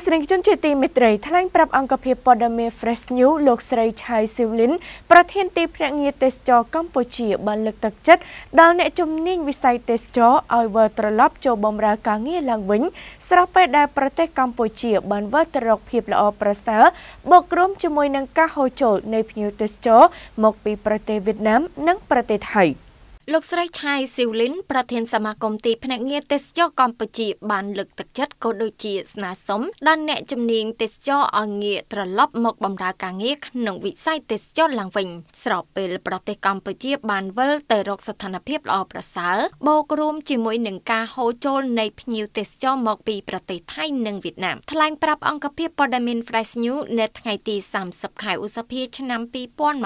ស្សនិកជនជាទីមេត្រីថ្លែងប្រាប់អង្គភាពព័ត៌មាន Fresh News លោកស្រីឆៃស៊ីវលីនប្រធានទីភ្នាក់ងារទេសចរកម្ពុជាបានលើកទឹកចិត្តដល់អ្នកជំនាញវិស័យទេសចរឲ្យវិលត្រឡប់ចូលបម្រើការងារឡើងវិញស្របពេលដែលប្រទេស កម្ពុជា បានវិលទៅរកភាពល្អប្រសើរបូករួមជាមួយនឹងការហូរចូលនៃភ្ញៀវទេសចរមកពីប្រទេសវៀតណាមនិងប្រទេសថៃ។លោកស្រីឆៃស៊ីវលីនប្រធានសមាគមទីភ្នាក់ងារទេសចរកម្ពុជាបានលើកទឹកចិត្តក៏ដូចជាស្នើសុំដល់អ្នកជំនាញទេសចរឲ្យងាកត្រឡប់មកបម្រើការងារក្នុងវិស័យទេសចរឡើងវិញស្របពេលប្រទេសកម្ពុជាបានវិលទៅរកស្ថានភាពល្អប្រសើរបូករួមជាមួយនឹងការហូរចូលនៃភ្ញៀវទេសចរមកពីប្រទេសថៃនិងវៀតណាមថ្លែងប្រាប់អង្គភាពព័ត៌មាន Fresh News នៅថ្ងៃទី30ខែឧសភាឆ្នាំ2022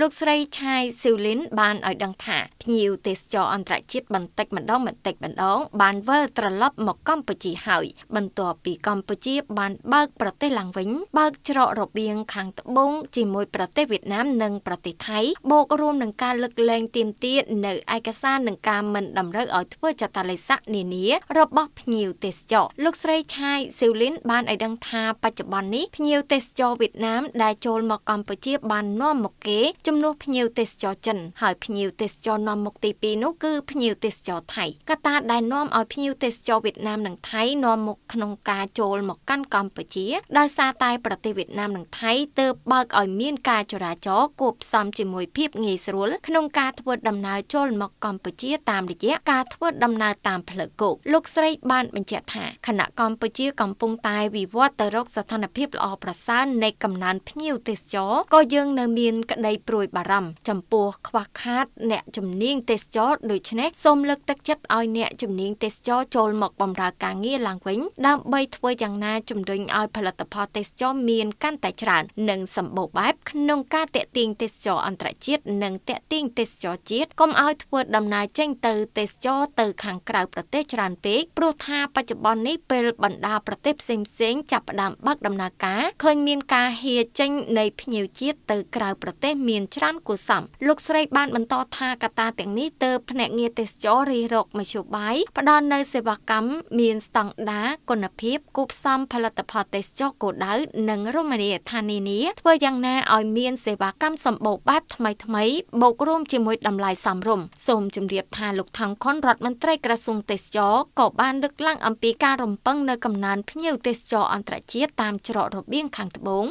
លោកស្រីឆៃស៊ីវលីនបានឲ្យដឹងថាភ្ញៀវទេសចរអន្តរជាតិបន្តិចម្ដងបន្តិចម្ដងបានវិលត្រឡប់មកកម្ពុជាហើយ បន្ទាប់ពីកម្ពុជាបានបើកប្រទេសឡើងវិញបើកច្រករបៀងខាងត្បូងជាមួយប្រទេសវៀតណាមនិងប្រទេសថៃបូករួមនឹងការលើកលែងទាមទារនៅឯកសារនឹងការមិនតម្រូវឲ្យធ្វើចតាល័យស័កនានារបស់ភ្ញៀវទេសចរលោកស្រីឆាយស៊ីវលីនបានឲ្យដឹងថាបច្ចុប្បន្ននេះភ្ញៀវទេសចរវៀតណាមដែលចូលមកកម្ពុជាបាននាំមកគេចំនួនភ្ញៀវទេសចរចិនហើយភ្ញៀវទេសចរនាំមុខទី2នោះគឺភ្ញៀវទេសចរថៃកត្តាដែលនាំឲ្យភ្ញៀវទេសចរវៀតណាមនិងថៃនាំមុខក្នុងការចូល មកកាន់កម្ពុជាដោយសារតែប្រទេសវៀតណាមនិងថៃទើបបើកឲ្យមានការចរាចរគួបផ្សំជាមួយភាពងាយស្រួលក្នុងការធ្វើដំណើរចូល មកកម្ពុជាតាមរយៈការធ្វើដំណើរតាមផ្លូវគោកលោកស្រីបានបញ្ជាក់ថាខណៈកម្ពុជាកំពុងតែវិវត្តទៅរកស្ថានភាពល្អប្រសើរនៃកំណើនភ្ញៀវទេសចរក៏យើង នៅមានក្តីព្រួយបារម្ភចំពោះខ្វះខាត អ្នកចំណនាញទេសចរដូច្នេះសូមលើកទឹកចិត្តឲ្យអ្នកជំនាញទេសចរចូលមកបម្រើការងារឡើងវិញដើម្បីធ្វើយ៉ាងណាជំរុញឲ្យផលិតផលទេសចរមានកាន់តែច្រើន និងសម្បូរបែបក្នុងការតេទៀងទេសចរអន្តរជាតិនិងតេទៀងទេសចរជាតិកុំឲ្យធ្វើដំណើរចេញទៅទេសចរទៅខាងក្រៅប្រទេសច្រើនពេកព្រោះថាបច្ចុប្បន្ននេះពេលបណ្ដាប្រទេសផ្សេងៗចាប់ផ្ដើមបើកដំណើរការឃើញមានការហៀចេញ នៃភ្ញៀវជាតិទៅក្រៅប្រទេស មានច្រើនគួរសមលោកស្រីបានបន្តថាកត្តាសារទាំងនេះទៅភ្នាក់ងារទេសចររិះរកមជ្ឈបាយផ្ដល់នៅសេវាកម្មមានស្តង់ដារគុណភាពគូផ្សំផលិតផលទេសចរគោលដៅនិងរមណីយដ្ឋាននានាធ្វើយ៉ាងណាឲ្យមាន សេវាកម្មសម្បូរបែបថ្មីថ្មីបូករួម ជាមួយតម្លៃសមរម្យសូមជម្រាបថាលោកថងខុនរដ្ឋមន្ត្រីក្រសួងទេសចរក៏បានលើកឡើងអំពីការរំពឹងនៅកំណើនភ្ញៀវទេសចរអន្តរជាតិតាមច្រករបៀងខាងត្បូង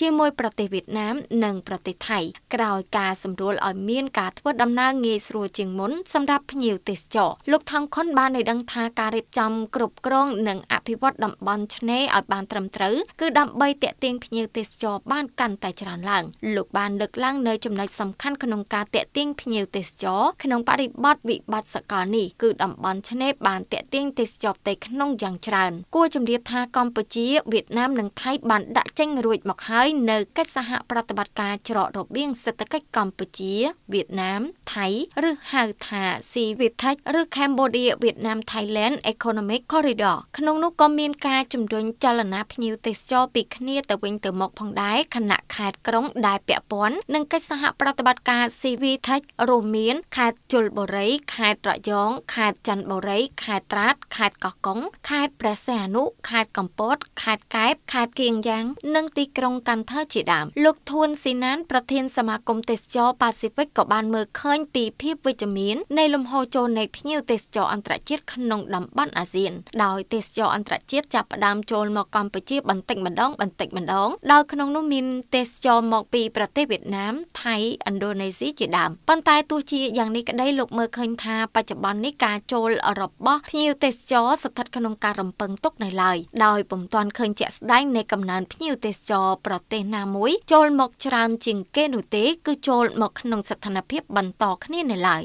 ជាមួយប្រទេសវៀតណាម និងប្រទេសថៃក្រោយការសម្រួលឲ្យមានការធ្វើដំណើរងាយស្រួលជាងមុនសម្រាប់ភ្ញៀវទេសចរលោកថងខុនបានឲ្យដឹងថាការរៀបចំគ្រប់គ្រងនិង អភិវឌ្ឍតំបន់ឆ្នេរឲ្យបានត្រឹមត្រូវគឺដើម្បីទាក់ទាញភ្ញៀវទេសចរបានកាន់តែច្រើនឡើង លោកបានលើកឡើងនៅចំណុចសំខាន់ក្នុងការទាក់ទាញភ្ញៀវទេសចរក្នុង បរិបទវិបត្តិសកលនេះគឺតំបន់ឆ្នេរបានទាក់ទាញទេសចរផ្ទៃក្នុងយ៉ាងច្រើន គួរជំរាបថាកម្ពុជាវៀតណាមនិងថៃបានដាក់ចេញរួចមកហើយនៅកិច្ចសហប្រតិបត្តិការច្រករបៀងសេដ្ឋកិច្ចកម្ពុជាវៀតណាមថៃឬហៅថា CVTech ឬ Cambodia Vietnam Thailand Economic Corridor ក្នុងនោះក៏មានការជំរុញចលនាភ្ញៀវទេសចរពីគ្នាទៅវិញទៅមកផងដែរខណៈខេត្តក្រុងដែលពាក់ព័ន្ធនឹងកិច្ចសហប្រតិបត្តិការ CVTech រួមមានខេត្តជលបុរីខេត្តរយងខេត្តច័ន្ទបុរីខេត្តត្រាតខេត្តកោះកុងខេត្តព្រះសីហនុខេត្តកំពតខេត្តកែបខេត្តគៀងយ៉ាងនិងទីក្រុងកន្ធើជាដើមលោកធួនស៊ីណានប្រធានសមាគមទេសចរប៉ាស៊ីហ្វិកក៏បានមើលឃើញពីភាពវិជ្ជមាននៃលំហូរចូលនៃភ្ញៀវទេសចរអន្តរជាតិក្នុងតំបន់អាស៊ាន ដោយទេសចរអន្តរជាតិចាប់ផ្ដើមចូលមកកម្ពុជាបន្តិចម្ដងបន្តិចម្ដងដោយក្នុងនោះមានទេសចរមកពីប្រទេសវៀតណាមថៃឥណ្ឌូនេស៊ីជាដើមប៉ុន្តែទោះជាយ៉ាងនេះក្តីលោកមើលឃើញថាបច្ចុប្បន្ននេះការចូល របស់ភ្ញៀវទេសចរស្ថិតក្នុងការរំពឹងទុកនៅឡើយដោយពុំទាន់ឃើញជាក់ស្ដែងនៃកំណើនភ្ញៀវទេសចរប្រទេសណាមួយចូលមកច្រើនជាងគេនោះទេគឺចូលមកក្នុងស្ថានភាព បន្តគ្នាในลาย